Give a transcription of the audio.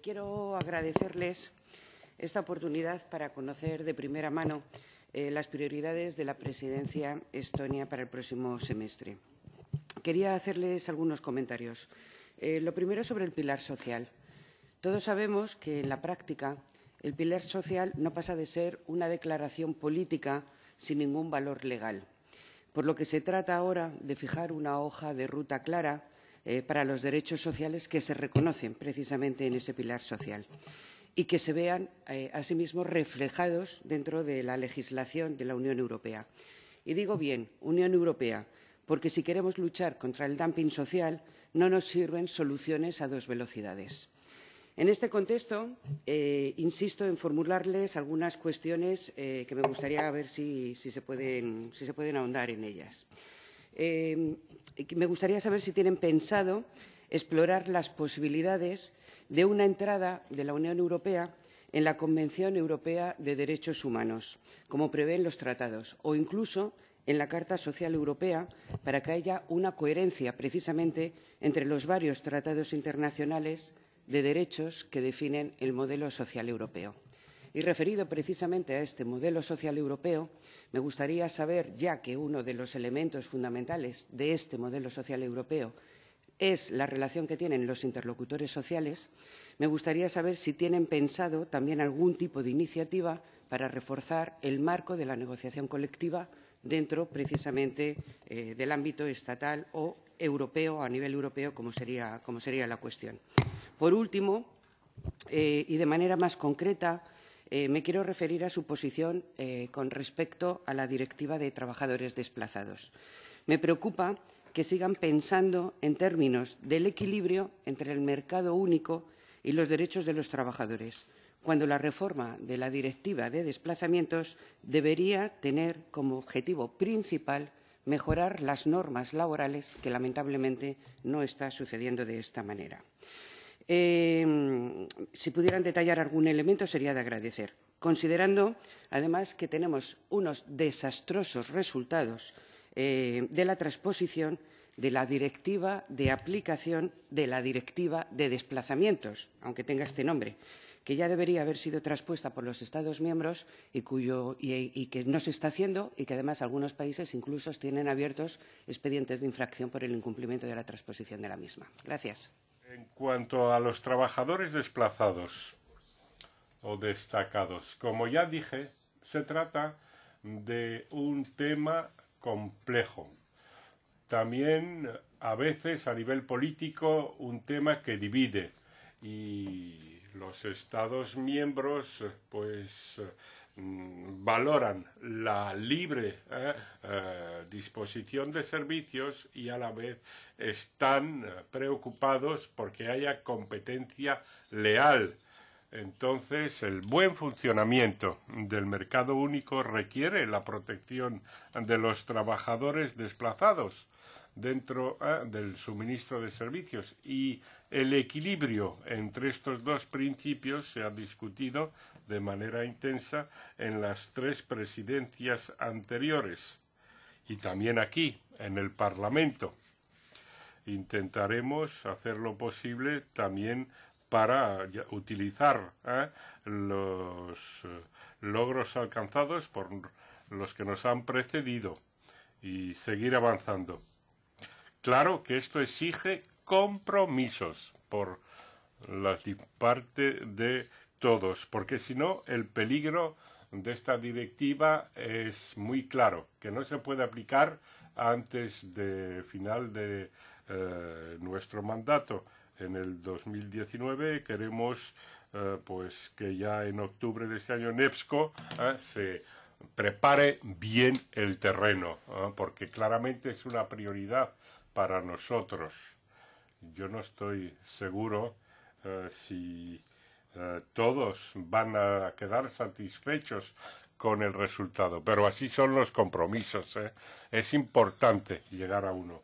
quiero agradecerles esta oportunidad para conocer de primera mano eh, las prioridades de la presidencia estonia para el próximo semestre. Quería hacerles algunos comentarios. Eh, lo primero sobre el pilar social. Todos sabemos que en la práctica el pilar social no pasa de ser una declaración política sin ningún valor legal, por lo que se trata ahora de fijar una hoja de ruta clara eh, para los derechos sociales que se reconocen precisamente en ese pilar social y que se vean eh, asimismo reflejados dentro de la legislación de la Unión Europea. Y digo bien, Unión Europea, porque si queremos luchar contra el dumping social no nos sirven soluciones a dos velocidades. En este contexto, eh, insisto en formularles algunas cuestiones que me gustaría ver si, se pueden, ahondar en ellas. Eh, me gustaría saber si tienen pensado explorar las posibilidades de una entrada de la Unión Europea en la Convención Europea de Derechos Humanos, como prevén los tratados, o incluso en la Carta Social Europea, para que haya una coherencia precisamente entre los varios tratados internacionales de derechos que definen el modelo social europeo. Y referido precisamente a este modelo social europeo, me gustaría saber, ya que uno de los elementos fundamentales de este modelo social europeo es la relación que tienen los interlocutores sociales, me gustaría saber si tienen pensado también algún tipo de iniciativa para reforzar el marco de la negociación colectiva dentro precisamente eh, del ámbito estatal o europeo, a nivel europeo, como sería, la cuestión. Por último, eh, y de manera más concreta, eh, me quiero referir a su posición eh, con respecto a la Directiva de Trabajadores Desplazados. Me preocupa que sigan pensando en términos del equilibrio entre el mercado único y los derechos de los trabajadores, cuando la reforma de la Directiva de Desplazamientos debería tener como objetivo principal mejorar las normas laborales, que lamentablemente no está sucediendo de esta manera. Em, si pudieran detallar algún elemento sería de agradecer, considerando además que tenemos unos desastrosos resultados eh, de la transposición de la directiva de aplicación de la directiva de desplazamientos, aunque tenga este nombre, que ya debería haber sido transpuesta por los Estados miembros y, y que no se está haciendo y que además algunos países incluso tienen abiertos expedientes de infracción por el incumplimiento de la transposición de la misma. Gracias. En cuanto a los trabajadores desplazados o destacados, como ya dije, se trata de un tema complejo. También a veces a nivel político un tema que divide y los Estados miembros pues mm, valoran la libre eh, eh, disposición de servicios y a la vez están eh, preocupados porque haya competencia leal. Entonces, el buen funcionamiento del mercado único requiere la protección de los trabajadores desplazados dentro ah, del suministro de servicios. Y el equilibrio entre estos dos principios se ha discutido de manera intensa en las tres presidencias anteriores y también aquí, en el Parlamento. Intentaremos hacer lo posible también para utilizar ah, los eh, logros alcanzados por los que nos han precedido y seguir avanzando. Claro que esto exige compromisos por la parte de todos, porque si no, el peligro de esta directiva es muy claro, que no se puede aplicar antes de final de eh, nuestro mandato. En el 2019 queremos eh, pues que ya en octubre de este año NEPSCO eh, se prepare bien el terreno, porque claramente es una prioridad para nosotros. Yo no estoy seguro eh, si eh, todos van a quedar satisfechos con el resultado, pero así son los compromisos. ¿eh? Es importante llegar a uno.